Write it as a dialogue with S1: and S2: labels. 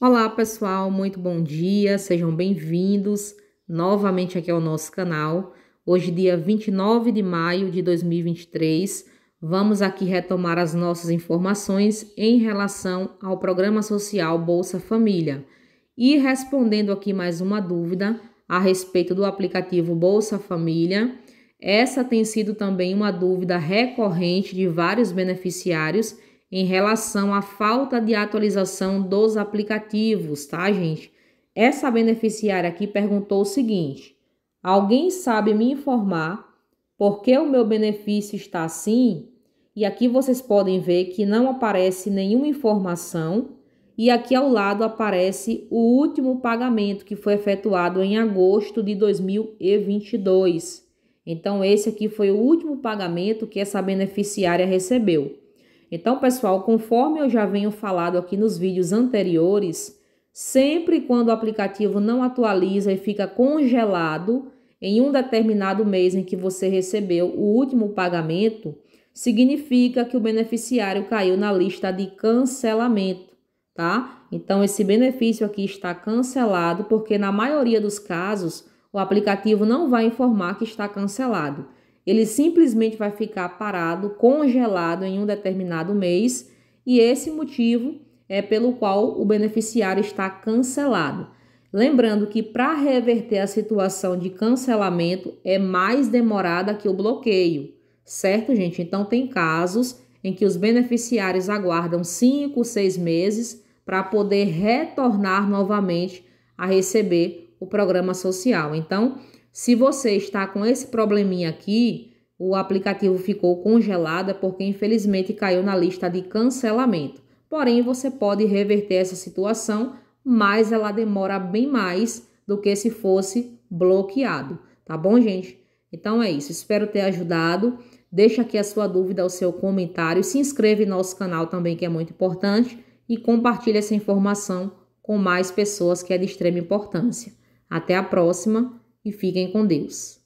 S1: Olá pessoal, muito bom dia, sejam bem-vindos novamente aqui ao nosso canal. Hoje, dia 29 de maio de 2023, vamos aqui retomar as nossas informações em relação ao programa social Bolsa Família e respondendo aqui mais uma dúvida a respeito do aplicativo Bolsa Família. Essa tem sido também uma dúvida recorrente de vários beneficiários em relação à falta de atualização dos aplicativos, tá, gente? Essa beneficiária aqui perguntou o seguinte: alguém sabe me informar por que o meu benefício está assim? E aqui vocês podem ver que não aparece nenhuma informação, e aqui ao lado aparece o último pagamento que foi efetuado em agosto de 2022. Então, esse aqui foi o último pagamento que essa beneficiária recebeu. Então, pessoal, conforme eu já venho falado aqui nos vídeos anteriores, sempre quando o aplicativo não atualiza e fica congelado em um determinado mês em que você recebeu o último pagamento, significa que o beneficiário caiu na lista de cancelamento, tá? Então, esse benefício aqui está cancelado porque, na maioria dos casos, o aplicativo não vai informar que está cancelado ele simplesmente vai ficar parado, congelado em um determinado mês, e esse motivo é pelo qual o beneficiário está cancelado. Lembrando que para reverter a situação de cancelamento é mais demorada que o bloqueio, certo, gente? Então, tem casos em que os beneficiários aguardam 5, 6 meses para poder retornar novamente a receber o programa social. Então, se você está com esse probleminha aqui, o aplicativo ficou congelado porque infelizmente caiu na lista de cancelamento. Porém, você pode reverter essa situação, mas ela demora bem mais do que se fosse bloqueado, tá bom, gente? Então é isso, espero ter ajudado. Deixa aqui a sua dúvida, o seu comentário, se inscreve no nosso canal também, que é muito importante, e compartilhe essa informação com mais pessoas que é de extrema importância. Até a próxima e fiquem com Deus.